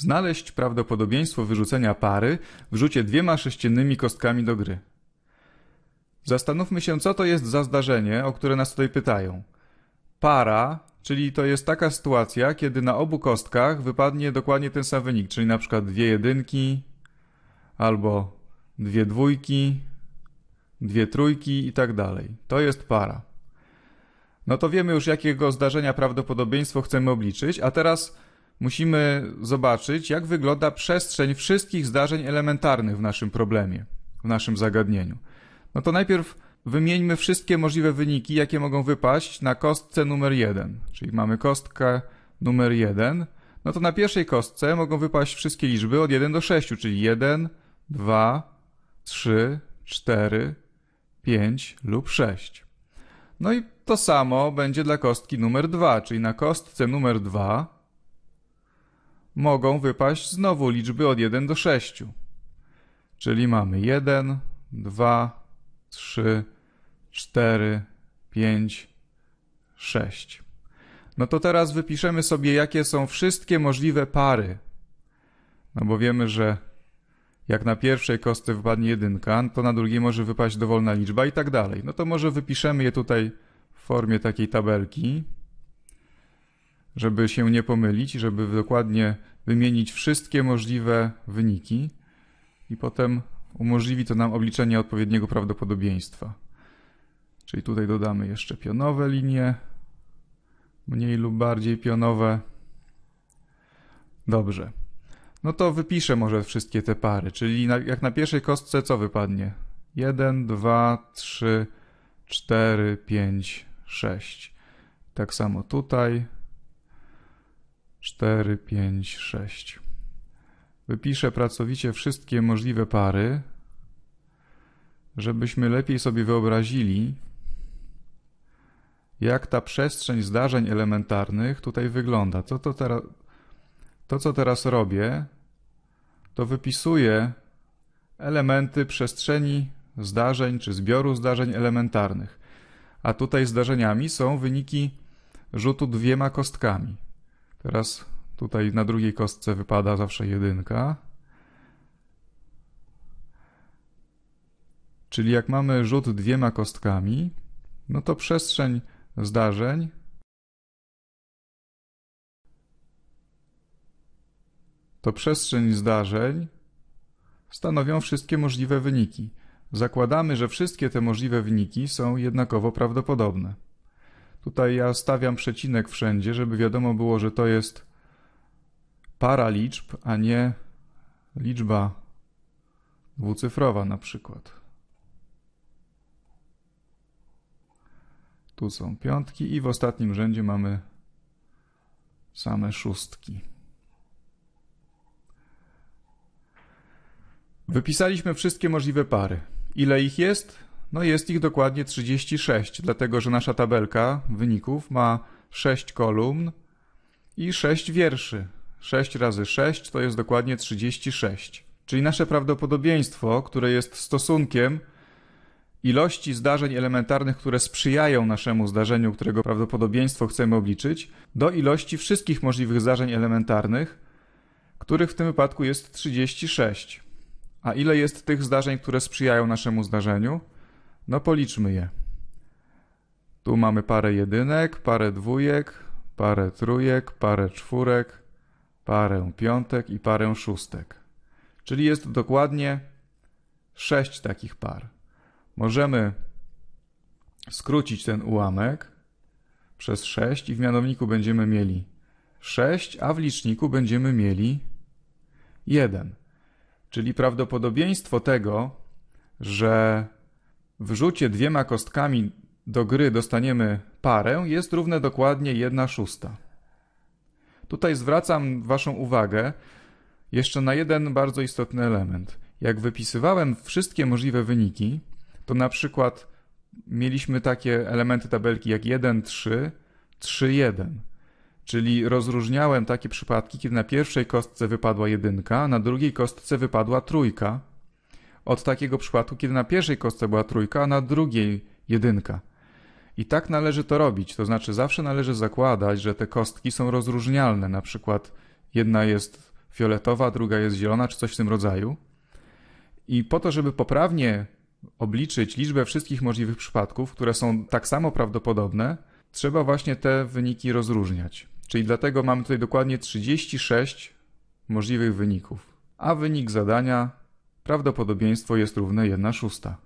Znaleźć prawdopodobieństwo wyrzucenia pary w rzucie dwiema sześciennymi kostkami do gry. Zastanówmy się, co to jest za zdarzenie, o które nas tutaj pytają. Para, czyli to jest taka sytuacja, kiedy na obu kostkach wypadnie dokładnie ten sam wynik, czyli na przykład dwie jedynki, albo dwie dwójki, dwie trójki i tak dalej. To jest para. No to wiemy już, jakiego zdarzenia prawdopodobieństwo chcemy obliczyć, a teraz musimy zobaczyć, jak wygląda przestrzeń wszystkich zdarzeń elementarnych w naszym problemie, w naszym zagadnieniu. No to najpierw wymieńmy wszystkie możliwe wyniki, jakie mogą wypaść na kostce numer 1. Czyli mamy kostkę numer 1. No to na pierwszej kostce mogą wypaść wszystkie liczby od 1 do 6, czyli 1, 2, 3, 4, 5 lub 6. No i to samo będzie dla kostki numer 2, czyli na kostce numer 2 mogą wypaść znowu liczby od 1 do 6. Czyli mamy 1, 2, 3, 4, 5, 6. No to teraz wypiszemy sobie, jakie są wszystkie możliwe pary. No bo wiemy, że jak na pierwszej kostce wypadnie jedynka, to na drugiej może wypaść dowolna liczba i tak dalej. No to może wypiszemy je tutaj w formie takiej tabelki, żeby się nie pomylić, żeby dokładnie wymienić wszystkie możliwe wyniki i potem umożliwi to nam obliczenie odpowiedniego prawdopodobieństwa. Czyli tutaj dodamy jeszcze pionowe linie, mniej lub bardziej pionowe. Dobrze. No to wypiszę może wszystkie te pary, czyli jak na pierwszej kostce co wypadnie? 1, 2, 3, 4, 5, 6. Tak samo tutaj 4, 5, 6. Wypiszę pracowicie wszystkie możliwe pary, żebyśmy lepiej sobie wyobrazili, jak ta przestrzeń zdarzeń elementarnych tutaj wygląda. To, to, teraz, to co teraz robię, to wypisuję elementy przestrzeni zdarzeń czy zbioru zdarzeń elementarnych. A tutaj zdarzeniami są wyniki rzutu dwiema kostkami. Teraz tutaj na drugiej kostce wypada zawsze jedynka. Czyli jak mamy rzut dwiema kostkami, no to przestrzeń zdarzeń to przestrzeń zdarzeń stanowią wszystkie możliwe wyniki. Zakładamy, że wszystkie te możliwe wyniki są jednakowo prawdopodobne. Tutaj ja stawiam przecinek wszędzie, żeby wiadomo było, że to jest para liczb, a nie liczba dwucyfrowa na przykład. Tu są piątki i w ostatnim rzędzie mamy same szóstki. Wypisaliśmy wszystkie możliwe pary. Ile ich jest? No jest ich dokładnie 36, dlatego że nasza tabelka wyników ma 6 kolumn i 6 wierszy. 6 razy 6 to jest dokładnie 36. Czyli nasze prawdopodobieństwo, które jest stosunkiem ilości zdarzeń elementarnych, które sprzyjają naszemu zdarzeniu, którego prawdopodobieństwo chcemy obliczyć, do ilości wszystkich możliwych zdarzeń elementarnych, których w tym wypadku jest 36. A ile jest tych zdarzeń, które sprzyjają naszemu zdarzeniu? No policzmy je. Tu mamy parę jedynek, parę dwójek, parę trójek, parę czwórek, parę piątek i parę szóstek. Czyli jest dokładnie sześć takich par. Możemy skrócić ten ułamek przez 6 i w mianowniku będziemy mieli 6, a w liczniku będziemy mieli 1. Czyli prawdopodobieństwo tego, że w dwiema kostkami do gry dostaniemy parę, jest równe dokładnie 1 szósta. Tutaj zwracam Waszą uwagę jeszcze na jeden bardzo istotny element. Jak wypisywałem wszystkie możliwe wyniki, to na przykład mieliśmy takie elementy tabelki jak 1, 3, 3, 1. Czyli rozróżniałem takie przypadki, kiedy na pierwszej kostce wypadła jedynka, na drugiej kostce wypadła trójka, od takiego przypadku, kiedy na pierwszej kostce była trójka, a na drugiej jedynka. I tak należy to robić, to znaczy zawsze należy zakładać, że te kostki są rozróżnialne, na przykład jedna jest fioletowa, druga jest zielona, czy coś w tym rodzaju. I po to, żeby poprawnie obliczyć liczbę wszystkich możliwych przypadków, które są tak samo prawdopodobne, trzeba właśnie te wyniki rozróżniać. Czyli dlatego mamy tutaj dokładnie 36 możliwych wyników, a wynik zadania Prawdopodobieństwo jest równe 1 szósta.